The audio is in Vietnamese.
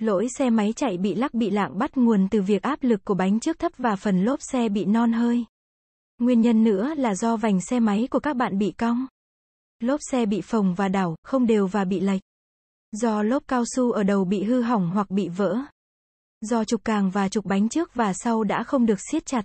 Lỗi xe máy chạy bị lắc bị lạng bắt nguồn từ việc áp lực của bánh trước thấp và phần lốp xe bị non hơi. Nguyên nhân nữa là do vành xe máy của các bạn bị cong. Lốp xe bị phồng và đảo, không đều và bị lệch. Do lốp cao su ở đầu bị hư hỏng hoặc bị vỡ. Do trục càng và trục bánh trước và sau đã không được siết chặt.